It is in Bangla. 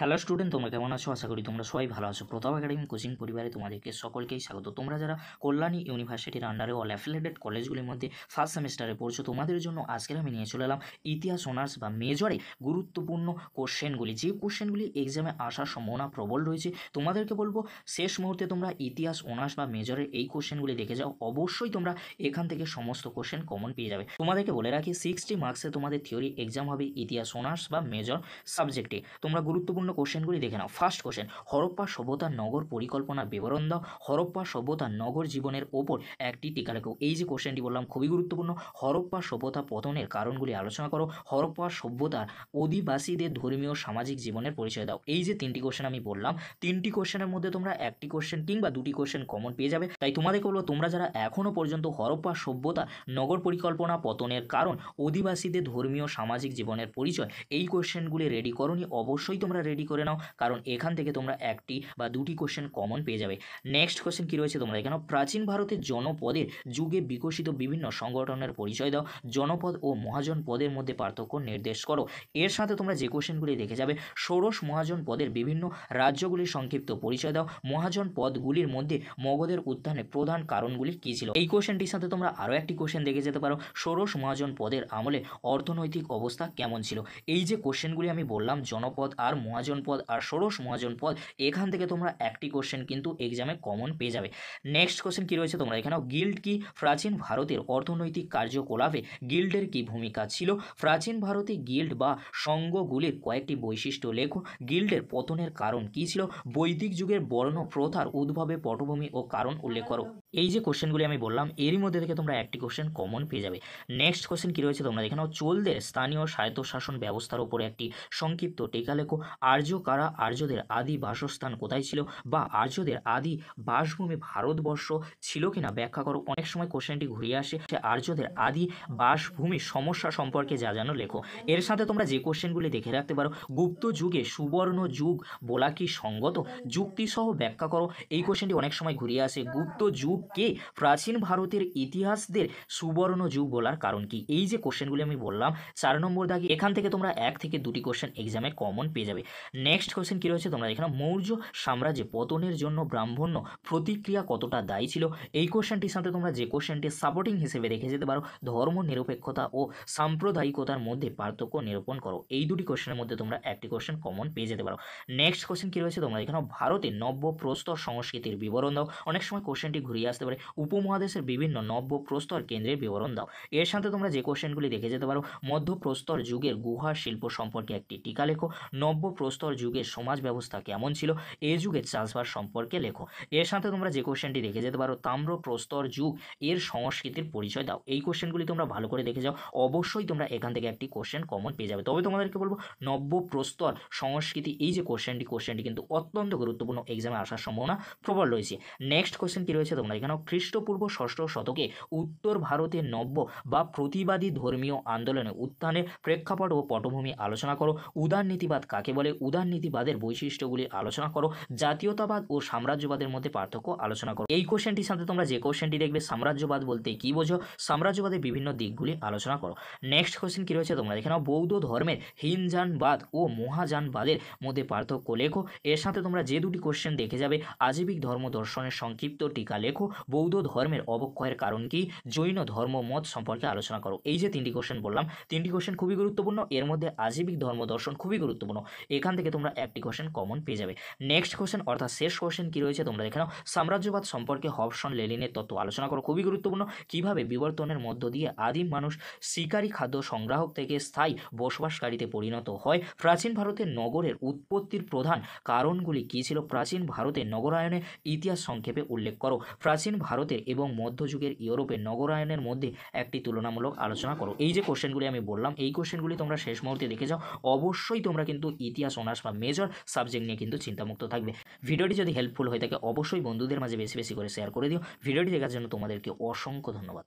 হ্যালো স্টুডেন্ট তোমরা কেমন আছো আশা করি তোমরা সবাই ভালো আছো প্রতাপ একাডেমি কোচিং পরিবারে তোমাদেরকে সকলকেই স্বাগত তোমরা যারা কল্যাণী ইউনিভার্সিটির আন্ডারে অল অ্যাফিলেটেড কলেজগুলির মধ্যে ফার্স্ট সেমিস্টারে পড়ছো তোমাদের জন্য আজকের আমি নিয়ে চলে এলাম ইতিহাস অনার্স বা মেজরে গুরুত্বপূর্ণ কোশ্চেনগুলি যে কোশ্চেনগুলি এক্সামে আসার সম্ভাবনা প্রবল রয়েছে তোমাদেরকে বলবো শেষ মুহূর্তে তোমরা ইতিহাস অনার্স বা মেজরের এই কোশ্চেনগুলি দেখে যাও অবশ্যই তোমরা এখান থেকে সমস্ত কোশ্চেন কমন পেয়ে যাবে তোমাদেরকে বলে রাখি সিক্সটি মার্কসে তোমাদের থিওরি এক্সাম হবে ইতিহাস অনার্স বা মেজর সাবজেক্টে তোমরা গুরুত্বপূর্ণ গুরুত্বপূর্ণ কোশ্চেনগুলি দেখে নাও ফার্স্ট কোশ্চেন হরপ্পা সভ্যতার নগর পরিকল্পনা বিবরণ দাও হরপ্পা সভ্যতার নগর জীবনের ওপর একটি টিকা লেখো এই যে কোশ্চেনটি বললাম খুবই গুরুত্বপূর্ণ হরপ্পা সভ্যতা পতনের কারণগুলি আলোচনা করো হরপ্পা সভ্যতার অধিবাসীদের ধর্মীয় সামাজিক জীবনের পরিচয় দাও এই যে তিনটি কোশ্চেন আমি বললাম তিনটি কোশ্চেনের মধ্যে তোমরা একটি কোশ্চেন কিংবা দুটি কোশ্চেন কমন পেয়ে যাবে তাই তোমাদেরকে বলবো তোমরা যারা এখনও পর্যন্ত হরপ্পা সভ্যতা নগর পরিকল্পনা পতনের কারণ অধিবাসীদের ধর্মীয় সামাজিক জীবনের পরিচয় এই কোশ্চেনগুলি রেডি করনি অবশ্যই তোমরা রেডি রেডি করে নাও কারণ এখান থেকে তোমরা একটি বা দুটি কোশ্চেন কমন পেয়ে যাবে নেক্সট কোশ্চেন কী রয়েছে তোমরা এখানে প্রাচীন ভারতের জনপদের যুগে বিকশিত বিভিন্ন সংগঠনের পরিচয় দাও জনপদ ও মহাজন পদের মধ্যে পার্থক্য নির্দেশ করো এর সাথে তোমরা যে কোশ্চেনগুলি দেখে যাবে ষোড়শ মহাজন পদের বিভিন্ন রাজ্যগুলির সংক্ষিপ্ত পরিচয় দাও মহাজন পদগুলির মধ্যে মগধের উত্থানে প্রধান কারণগুলি কী ছিল এই কোশ্চেনটির সাথে তোমরা আরও একটি কোশ্চেন দেখে যেতে পারো ষোড়শ মহাজন পদের আমলে অর্থনৈতিক অবস্থা কেমন ছিল এই যে কোশ্চেনগুলি আমি বললাম জনপদ আর মহাজন মহাজন পদ আর ষোড়শ মহাজনপদ এখান থেকে তোমরা একটি কোশ্চেন কিন্তু এক্সামে কমন পেয়ে যাবে নেক্সট কোশ্চেন কী রয়েছে তোমরা এখানেও গিল্ড কি প্রাচীন ভারতের অর্থনৈতিক কার্যকলাপে গিল্ডের কি ভূমিকা ছিল প্রাচীন ভারতে গিল্ড বা সঙ্গগুলির কয়েকটি বৈশিষ্ট্য লেখো গিল্ডের পতনের কারণ কী ছিল বৈদিক যুগের বর্ণ প্রথার উদ্ভবে পটভূমি ও কারণ উল্লেখ করো এই যে কোশ্চেনগুলি আমি বললাম এরই মধ্যে থেকে তোমরা একটি কোশ্চেন কমন পেয়ে যাবে নেক্সট কোশ্চেন কী রয়েছে তোমরা দেখে নাও চোলদের স্থানীয় স্বায়ত্তশাসন ব্যবস্থার ওপরে একটি সংক্ষিপ্ত লেখো আর্য কারা আর্যদের আদি বাসস্থান কোথায় ছিল বা আর্যদের আদি বাসভূমি ভারতবর্ষ ছিল কিনা ব্যাখ্যা করো অনেক সময় কোশ্চেনটি ঘুরিয়ে আসে সে আর্যদের আদি বাসভূমি সমস্যা সম্পর্কে যা যেন লেখো এর সাথে তোমরা যে কোশ্চেনগুলি দেখে রাখতে পারো গুপ্ত যুগে সুবর্ণ যুগ বলা কি সঙ্গত যুক্তিসহ ব্যাখ্যা করো এই কোশ্চেনটি অনেক সময় ঘুরিয়ে আসে গুপ্ত যুগ যুগকে প্রাচীন ভারতের ইতিহাসদের সুবর্ণ যুগ বলার কারণ কি এই যে কোশ্চেনগুলি আমি বললাম চার নম্বর দাগে এখান থেকে তোমরা এক থেকে দুটি কোশ্চেন এক্সামে কমন পেয়ে যাবে নেক্সট কোশ্চেন কী রয়েছে তোমরা এখানে মৌর্য সাম্রাজ্যে পতনের জন্য ব্রাহ্মণ্য প্রতিক্রিয়া কতটা দায়ী ছিল এই কোশ্চেনটির সাথে তোমরা যে কোশ্চেনটি সাপোর্টিং হিসেবে রেখে যেতে পারো ধর্ম নিরপেক্ষতা ও সাম্প্রদায়িকতার মধ্যে পার্থক্য নিরূপণ করো এই দুটি কোশ্চেনের মধ্যে তোমরা একটি কোশ্চেন কমন পেয়ে যেতে পারো নেক্সট কোশ্চেন কী রয়েছে তোমরা এখানে ভারতের নব্য প্রস্তর সংস্কৃতির বিবরণ দাও অনেক সময় কোশ্চেনটি ঘুরিয়ে আসতে পারে উপমহাদেশের বিভিন্ন নব্য প্রস্তর কেন্দ্রের বিবরণ দাও এর সাথে তোমরা যে কোশ্চেনগুলি দেখে যেতে পারো মধ্যপ্রস্তর যুগের গুহা শিল্প সম্পর্কে একটি টিকা লেখো নব্য প্রস্তর যুগের সমাজ ব্যবস্থা কেমন ছিল এ যুগে চাষবাস সম্পর্কে লেখো এর সাথে তোমরা যে কোশ্চেনটি দেখে যেতে পারো তাম্র প্রস্তর যুগ এর সংস্কৃতির পরিচয় দাও এই কোশ্চেনগুলি তোমরা ভালো করে দেখে যাও অবশ্যই তোমরা এখান থেকে একটি কোশ্চেন কমন পেয়ে যাবে তবে তোমাদেরকে বলবো নব্য প্রস্তর সংস্কৃতি এই যে কোশ্চেনটি কোশ্চেনটি কিন্তু অত্যন্ত গুরুত্বপূর্ণ এক্সামে আসার সম্ভাবনা প্রবল রয়েছে নেক্সট কোশ্চেন কি রয়েছে তোমরা নয় কেন খ্রিস্টপূর্ব ষষ্ঠ শতকে উত্তর ভারতে নব্য বা প্রতিবাদী ধর্মীয় আন্দোলনে উত্থানে প্রেক্ষাপট ও পটভূমি আলোচনা করো উদারনীতিবাদ কাকে বলে উদারনীতিবাদের বৈশিষ্ট্যগুলি আলোচনা করো জাতীয়তাবাদ ও সাম্রাজ্যবাদের মধ্যে পার্থক্য আলোচনা করো এই কোশ্চেনটির সাথে তোমরা যে কোশ্চেনটি দেখবে সাম্রাজ্যবাদ বলতে কি বোঝো সাম্রাজ্যবাদের বিভিন্ন দিকগুলি আলোচনা করো নেক্সট কোশ্চেন কী রয়েছে তোমরা এখানে বৌদ্ধ ধর্মের হিনজানবাদ ও মহাজানবাদের মধ্যে পার্থক্য লেখো এর সাথে তোমরা যে দুটি কোশ্চেন দেখে যাবে আজীবিক ধর্ম দর্শনের সংক্ষিপ্ত টিকা লেখো দেখো বৌদ্ধ ধর্মের অবক্ষয়ের কারণ কি জৈন ধর্ম মত সম্পর্কে আলোচনা করো এই যে তিনটি কোশ্চেন বললাম তিনটি কোশ্চেন খুবই গুরুত্বপূর্ণ এর মধ্যে আজীবিক ধর্ম দর্শন খুবই গুরুত্বপূর্ণ এখান থেকে তোমরা একটি কোশ্চেন কমন পেয়ে যাবে নেক্সট কোশ্চেন অর্থাৎ শেষ কোশ্চেন কী রয়েছে তোমরা দেখে নাও সাম্রাজ্যবাদ সম্পর্কে হবসন লেলিনের তত্ত্ব আলোচনা করো খুবই গুরুত্বপূর্ণ কিভাবে বিবর্তনের মধ্য দিয়ে আদিম মানুষ শিকারী খাদ্য সংগ্রাহক থেকে স্থায়ী বসবাসকারীতে পরিণত হয় প্রাচীন ভারতের নগরের উৎপত্তির প্রধান কারণগুলি কী ছিল প্রাচীন ভারতের নগরায়নে ইতিহাস সংক্ষেপে উল্লেখ করো প্রাচীন প্রাচীন ভারতের এবং মধ্যযুগের ইউরোপের নগরায়নের মধ্যে একটি তুলনামূলক আলোচনা করো এই যে কোশ্চেনগুলি আমি বললাম এই কোশ্চেনগুলি তোমরা শেষ মুহূর্তে দেখে যাও অবশ্যই তোমরা কিন্তু ইতিহাস অনার্স বা মেজর সাবজেক্ট নিয়ে কিন্তু চিন্তামুক্ত থাকবে ভিডিওটি যদি হেল্পফুল হয়ে থাকে অবশ্যই বন্ধুদের মাঝে বেশি বেশি করে শেয়ার করে দিও ভিডিওটি দেখার জন্য তোমাদেরকে অসংখ্য ধন্যবাদ